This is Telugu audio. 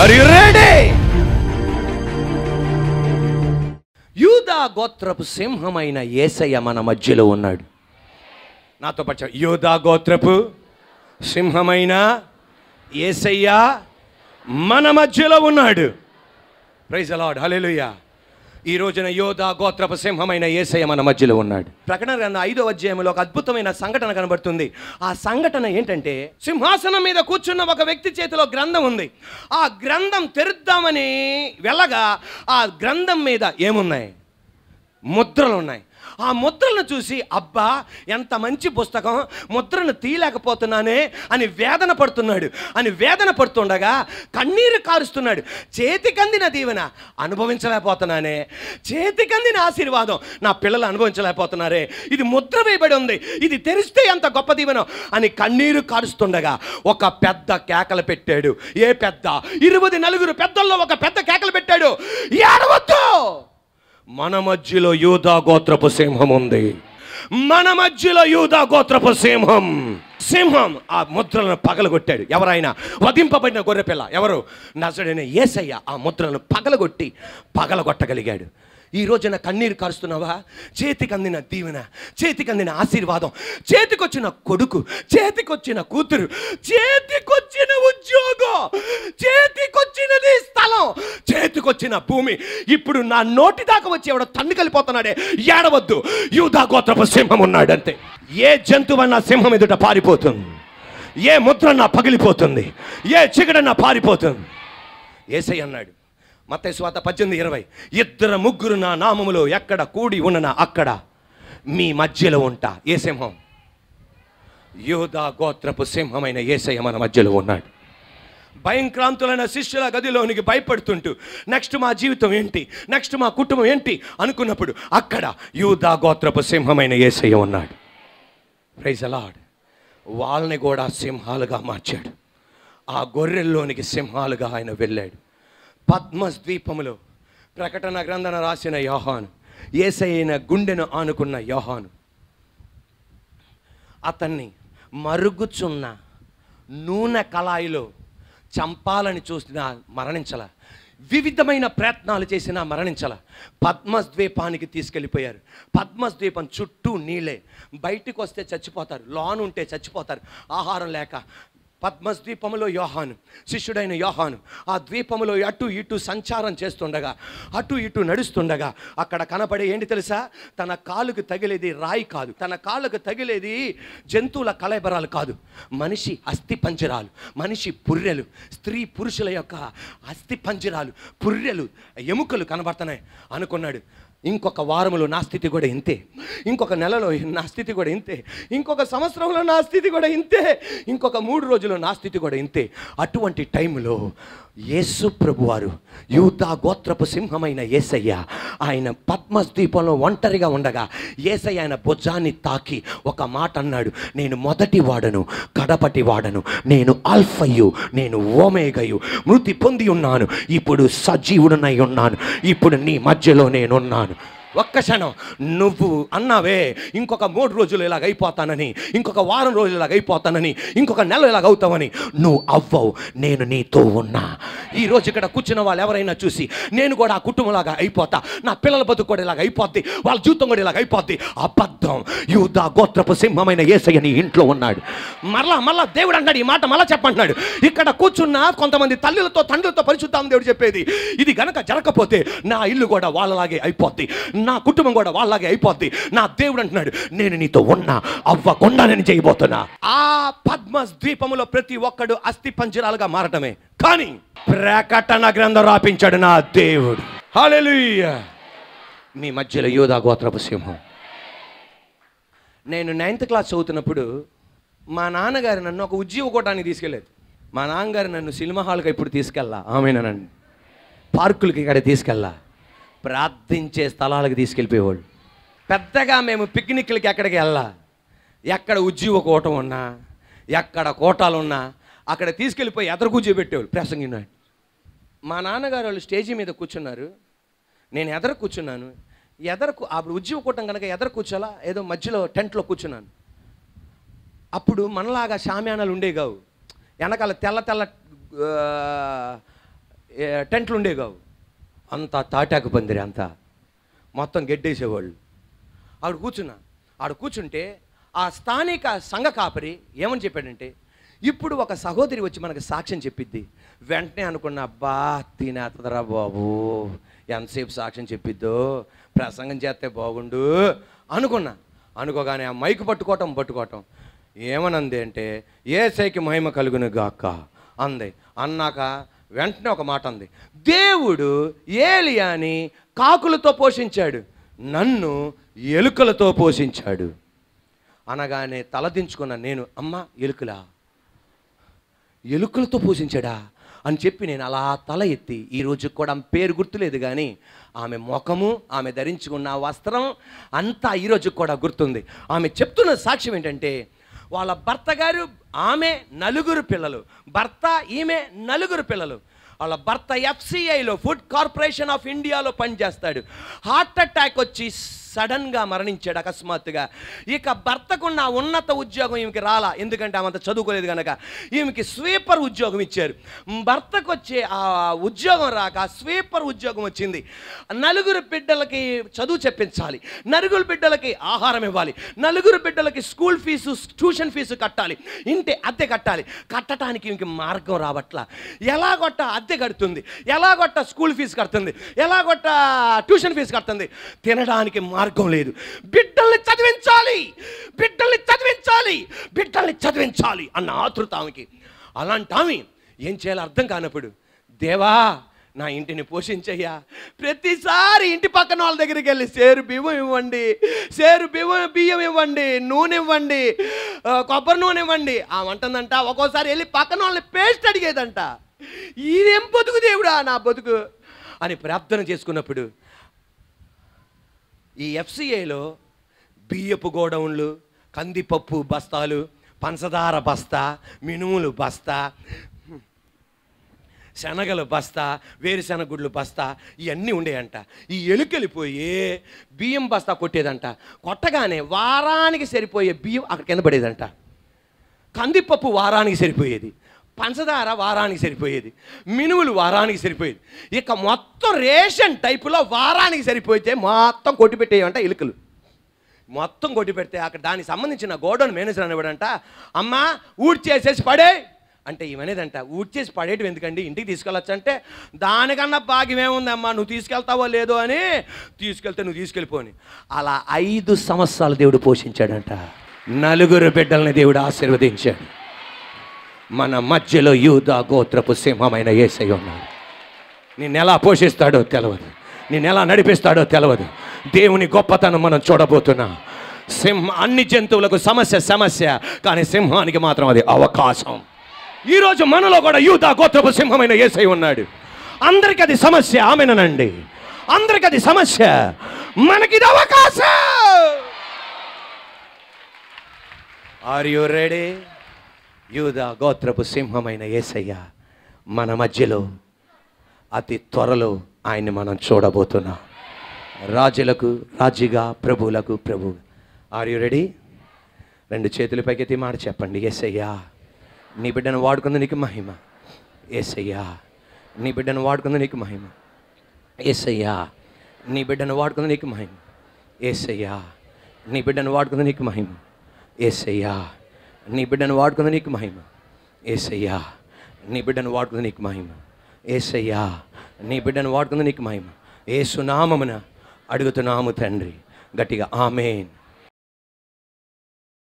ఆర్ యు రెడీ యూదా గోత్రపు సింహమైన ఏసయ్య మన మధ్యలో ఉన్నాడు నాతో పచ్చ యూదా గోత్రపు సింహమైన ఏసయ్య మన మధ్యలో ఉన్నాడు ప్రైజ్ అలాడ్ హలెలుయ్యా ఈ రోజున యోధా గోత్రపు సింహమైన ఏసయ్య మన మధ్యలో ఉన్నాడు ప్రకటన గ్రంథ ఐదో అధ్యాయంలో ఒక అద్భుతమైన సంఘటన కనబడుతుంది ఆ సంఘటన ఏంటంటే సింహాసనం మీద కూర్చున్న ఒక వ్యక్తి చేతిలో గ్రంథం ఉంది ఆ గ్రంథం తెరుద్దామని వెళ్ళగా ఆ గ్రంథం మీద ఏమున్నాయి ముద్రలు ఉన్నాయి ఆ ముద్రలను చూసి అబ్బా ఎంత మంచి పుస్తకం ముద్రను తీయలేకపోతున్నానే అని వేదన పడుతున్నాడు అని వేదన పడుతుండగా కన్నీరు కారుస్తున్నాడు చేతికందిన దీవెన అనుభవించలేకపోతున్నానే చేతికందిన ఆశీర్వాదం నా పిల్లలు అనుభవించలేకపోతున్నారే ఇది ముద్ర వేయబడి ఉంది ఇది తెరిస్తే ఎంత గొప్ప దీవెనం అని కన్నీరు కారుస్తుండగా ఒక పెద్ద కేకలు పెట్టాడు ఏ పెద్ద ఇరువది నలుగురు పెద్దల్లో ఒక పెద్ద కేకలు పెట్టాడు ఏడవద్దు మన మధ్యలో యూదా గోత్రపు సింహం ఉంది మన మధ్యలో యూదా గోత్రపు సింహం సింహం ఆ ముద్రలను పగలగొట్టాడు ఎవరైనా వధింపబడిన గొర్రెపిల్ల ఎవరు నజడైన ఏసయ్య ఆ ముద్రలను పగలగొట్టి పగలగొట్టగలిగాడు ఈ రోజున కన్నీరు కారుస్తున్నావా చేతికి అందిన దీవెన చేతికి అందిన ఆశీర్వాదం చేతికొచ్చిన కొడుకు చేతికొచ్చిన కూతురు చేతికొచ్చిన ఉద్యోగం చేతికొచ్చినది స్థలం చేతికొచ్చిన భూమి ఇప్పుడు నా నోటి దాకా వచ్చి ఎవడో కలిపోతున్నాడే ఏడవద్దు యూదా గోత్రపు సింహం ఉన్నాడంతే ఏ అన్న సింహం ఎదుట పారిపోతుంది ఏ ముద్రన్నా పగిలిపోతుంది ఏ చిగడన్న పారిపోతుంది ఏసై అన్నాడు మత స్వాత పద్దెనిమిది ఇరవై ఇద్దరు ముగ్గురు నా నామములో ఎక్కడ కూడి ఉన్న అక్కడ మీ మధ్యలో ఉంటా ఏ సింహం యోధా గోత్రపు సింహమైన ఏసయ్య మన మధ్యలో ఉన్నాడు భయంక్రాంతులైన శిష్యుల గదిలోనికి భయపడుతుంటూ నెక్స్ట్ మా జీవితం ఏంటి నెక్స్ట్ మా కుటుంబం ఏంటి అనుకున్నప్పుడు అక్కడ యూదా గోత్రపు సింహమైన ఏసయ్య ఉన్నాడు ప్రైజ్ అలాడ్ వాళ్ళని కూడా సింహాలుగా మార్చాడు ఆ గొర్రెల్లోనికి సింహాలుగా ఆయన వెళ్ళాడు పద్మద్వీపములో ప్రకటన గ్రంథన రాసిన యోహాను ఏసైన గుండెను ఆనుకున్న యోహాను అతన్ని మరుగుచున్న నూనె కళాయిలో చంపాలని చూసినా మరణించల వివిధమైన ప్రయత్నాలు చేసినా మరణించల పద్మద్వీపానికి తీసుకెళ్ళిపోయారు పద్మద్వీపం చుట్టూ నీళ్ళే బయటకు వస్తే చచ్చిపోతారు లోన్ ఉంటే చచ్చిపోతారు ఆహారం లేక పద్మస్ ద్వీపములో యోహాను శిష్యుడైన యోహాను ఆ ద్వీపములో అటు ఇటు సంచారం చేస్తుండగా అటు ఇటు నడుస్తుండగా అక్కడ కనపడే ఏంటి తెలుసా తన కాలుకు తగిలేది రాయి కాదు తన కాళ్ళకు తగిలేది జంతువుల కలయబరాలు కాదు మనిషి అస్థి పంజరాలు మనిషి పుర్రెలు స్త్రీ పురుషుల యొక్క అస్థి పంజరాలు పుర్రెలు ఎముకలు కనబడుతున్నాయి అనుకున్నాడు ఇంకొక వారంలో నా స్థితి కూడా ఇంతే ఇంకొక నెలలో నా స్థితి కూడా ఇంతే ఇంకొక సంవత్సరంలో నా స్థితి కూడా ఇంతే ఇంకొక మూడు రోజులు నా స్థితి కూడా ఇంతే అటువంటి టైంలో యేసు ప్రభువారు యూదా గోత్రపు సింహమైన ఏసయ్య ఆయన పద్మద్వీపంలో ఒంటరిగా ఉండగా ఏసయ్య ఆయన భుజాన్ని తాకి ఒక మాట అన్నాడు నేను మొదటి వాడను కడపటి వాడను నేను ఆల్ఫయ్యు నేను ఓమేగయు మృతి పొంది ఉన్నాను ఇప్పుడు సజీవుడునై ఉన్నాను ఇప్పుడు నీ మధ్యలో నేనున్నాను ఒక్క క్షణం నువ్వు అన్నావే ఇంకొక మూడు రోజులు ఇలాగ అయిపోతానని ఇంకొక వారం రోజులు ఇలాగ అయిపోతానని ఇంకొక నెల ఇలాగ అవుతావని నువ్వు అవ్వవు నేను నీతో ఉన్నా ఈరోజు ఇక్కడ కూర్చున్న వాళ్ళు ఎవరైనా చూసి నేను కూడా ఆ కుటుంబంలాగా అయిపోతా నా పిల్లల బతుకు కూడా ఇలాగ అయిపోద్ది వాళ్ళ జీవితం కూడా ఇలాగ అయిపోద్ది అబద్ధం యూద గోత్రపు సింహమైన ఏసయ్య నీ ఇంట్లో ఉన్నాడు మరలా మళ్ళా దేవుడు అన్నాడు ఈ మాట మళ్ళా చెప్పంటున్నాడు ఇక్కడ కూర్చున్న కొంతమంది తల్లులతో తండ్రులతో పరిశుద్ధాం దేవుడు చెప్పేది ఇది గనక జరగకపోతే నా ఇల్లు కూడా వాళ్ళలాగే అయిపోద్ది నా కుటుంబం కూడా వాళ్ళలాగే అయిపోద్ది నా దేవుడు అంటున్నాడు నేను నీతో ఉన్నా అవ్వకుండా నేను చేయబోతున్నా ఆ పద్మ ద్వీపములో ప్రతి ఒక్కడు అస్థి పంజరాలుగా మారటమే కానీ ప్రకటన గ్రంథం రాపించాడు నా దేవుడు మీ మధ్యలో యోధా గోత్రపు సింహం నేను నైన్త్ క్లాస్ చదువుతున్నప్పుడు మా నాన్నగారు నన్ను ఒక ఉజ్జీవ కోటానికి తీసుకెళ్ళేది మా నాన్నగారు నన్ను సినిమా హాల్కి ఇప్పుడు తీసుకెళ్ళా ఆమెనండి పార్కులకి ఇక్కడ తీసుకెళ్ళా ప్రార్థించే స్థలాలకు తీసుకెళ్ళిపోయేవాళ్ళు పెద్దగా మేము పిక్నిక్లకి ఎక్కడికి వెళ్ళా ఎక్కడ ఉజ్జీవ కోట ఉన్నా ఎక్కడ కోటాలు ఉన్నా అక్కడ తీసుకెళ్ళిపోయి ఎదరకూజీ పెట్టేవాళ్ళు ప్రసంగిన మా నాన్నగారు వాళ్ళు స్టేజీ మీద కూర్చున్నారు నేను ఎదర కూర్చున్నాను ఎదరకు అప్పుడు ఉజ్జీవ కూటం కనుక ఎదర కూర్చోలా ఏదో మధ్యలో టెంట్లో కూర్చున్నాను అప్పుడు మనలాగా షామ్యానాలు ఉండే కావు వెనకాల తెల్ల తెల్ల టెంట్లు ఉండే కావు అంతా తాటాకు పందిరి అంతా మొత్తం గెడ్డేసేవాళ్ళు ఆవిడ కూర్చున్నా ఆడు కూర్చుంటే ఆ స్థానిక సంఘ కాపరి ఏమని చెప్పాడంటే ఇప్పుడు ఒక సహోదరి వచ్చి మనకు సాక్ష్యం చెప్పిద్ది వెంటనే అనుకున్న అబ్బా తినేతదరా బాబు ఎంతసేపు సాక్ష్యం చెప్పిద్దో ప్రసంగం చేస్తే బాగుండు అనుకున్నా అనుకోగానే ఆ మైకు పట్టుకోవటం పట్టుకోవటం ఏమనంది అంటే ఏ సైకి మహిమ కలుగును గాక అంది అన్నాక వెంటనే ఒక మాట ఉంది దేవుడు ఏలియాని కాకులతో పోషించాడు నన్ను ఎలుకలతో పోషించాడు అనగానే తలదించుకున్న నేను అమ్మ ఎలుకలా ఎలుకలతో పోషించాడా అని చెప్పి నేను అలా తల ఎత్తి ఈరోజు కూడా ఆమె పేరు గుర్తులేదు కానీ ఆమె ముఖము ఆమె ధరించుకున్న వస్త్రం అంతా ఈరోజు కూడా గుర్తుంది ఆమె చెప్తున్న సాక్ష్యం ఏంటంటే వాళ్ళ భర్త గారు ఆమె నలుగురు పిల్లలు భర్త ఈమె నలుగురు పిల్లలు వాళ్ళ భర్త ఎఫ్సిఐలో ఫుడ్ కార్పొరేషన్ ఆఫ్ ఇండియాలో పనిచేస్తాడు హార్ట్ అటాక్ వచ్చి సడన్గా మరణించాడు అకస్మాత్తుగా ఇక భర్తకున్న ఉన్నత ఉద్యోగం ఈమెకి రాలా ఎందుకంటే ఆమె చదువుకోలేదు కనుక ఈమెకి స్వీపర్ ఉద్యోగం ఇచ్చారు భర్తకు వచ్చే ఆ ఉద్యోగం రాక స్వీపర్ ఉద్యోగం వచ్చింది నలుగురు బిడ్డలకి చదువు చెప్పించాలి నలుగురు బిడ్డలకి ఆహారం ఇవ్వాలి నలుగురు బిడ్డలకి స్కూల్ ఫీజు ట్యూషన్ ఫీజు కట్టాలి ఇంటి అద్దె కట్టాలి కట్టడానికి ఈమెకి మార్గం రావట్ల ఎలాగొట్ట అద్దె కడుతుంది ఎలాగొట్ట స్కూల్ ఫీజు కడుతుంది ఎలాగొట్ట ట్యూషన్ ఫీజు కడుతుంది తినడానికి మార్గం మార్గం లేదు బిడ్డల్ని చదివించాలి బిడ్డల్ని చదివించాలి బిడ్డల్ని చదివించాలి అన్న ఆతృత ఆమెకి అలాంటి ఆమె ఏం చేయాలో అర్థం కానప్పుడు దేవా నా ఇంటిని పోషించయ్యా ప్రతిసారి ఇంటి పక్కన వాళ్ళ దగ్గరికి వెళ్ళి సేరు బియ్యం ఇవ్వండి సేరు బియ్యం బియ్యం ఇవ్వండి నూనె ఇవ్వండి కొబ్బరి నూనె ఇవ్వండి ఆమె అంటుందంట ఒక్కోసారి వెళ్ళి పక్కన వాళ్ళని పేస్ట్ అడిగేదంట ఇదేం బతుకు దేవుడా నా బతుకు అని ప్రార్థన చేసుకున్నప్పుడు ఈ ఎఫ్సిఏలో బియ్యపు గోడౌన్లు కందిపప్పు బస్తాలు పంచదార బస్తా మినుములు బస్తా శనగలు బస్తా వేరుశెనగ గుడ్లు బస్తా ఇవన్నీ ఉండేయంట ఈ ఎలుకెళ్ళిపోయి బియ్యం బస్తా కొట్టేదంట కొట్టగానే వారానికి సరిపోయే బియ్యం అక్కడ కింద పడేదంట కందిపప్పు వారానికి సరిపోయేది పంచదార వారానికి సరిపోయేది మినువులు వారానికి సరిపోయేది ఇక మొత్తం రేషన్ టైపులో వారానికి సరిపోతే మొత్తం పెట్టేయమంట ఇలుకలు మొత్తం కొట్టిపెడితే అక్కడ దానికి సంబంధించిన గోడౌన్ మేనేజర్ అనేవాడంట అమ్మా చేసేసి పడే అంటే ఇవనేదంట చేసి పడేయటం ఎందుకండి ఇంటికి తీసుకెళ్ళచ్చు అంటే దానికన్నా భాగ్యం ఏముందమ్మా నువ్వు తీసుకెళ్తావో లేదో అని తీసుకెళ్తే నువ్వు తీసుకెళ్ళిపోని అలా ఐదు సంవత్సరాలు దేవుడు పోషించాడంట నలుగురు బిడ్డల్ని దేవుడు ఆశీర్వదించాడు మన మధ్యలో యూదా గోత్రపు సింహమైన ఏసై ఉన్నాడు నిన్ను ఎలా పోషిస్తాడో తెలవదు నిన్ను ఎలా నడిపిస్తాడో తెలవదు దేవుని గొప్పతనం మనం చూడబోతున్నా సింహ అన్ని జంతువులకు సమస్య సమస్య కానీ సింహానికి మాత్రం అది అవకాశం ఈరోజు మనలో కూడా యూదా గోత్రపు సింహమైన ఏసై ఉన్నాడు అందరికీ అది సమస్య ఆమెనండి అందరికీ అది సమస్య ఇది అవకాశం ఆర్ యు రెడీ యూద గోత్రపు సింహమైన ఏసయ్య మన మధ్యలో అతి త్వరలో ఆయన్ని మనం చూడబోతున్నాం రాజులకు రాజుగా ప్రభువులకు ప్రభు ఆర్ యు రెడీ రెండు చేతులు పైకెత్తి మాట చెప్పండి ఏసయ్యా నీ బిడ్డను వాడుకుంది నీకు మహిమ ఏసయ్యా నీ బిడ్డను వాడుకుంది నీకు మహిమ ఏసయ్యా నీ బిడ్డను వాడుకుంది నీకు మహిమ ఏసయ్యా నీ బిడ్డను వాడుకుంది నీకు మహిమ ఏసయ్యా నీ బిడ్డను వాడుకుంది నీకు మహిమ ఏసయ్యా నీ బిడ్డను వాడుకుంది నీకు మహిమ ఏసయ్యా నీ బిడ్డను వాడుకుంది నీకు మహిమ ఏసునామమున అడుగుతున్నాము తండ్రి గట్టిగా ఆమెన్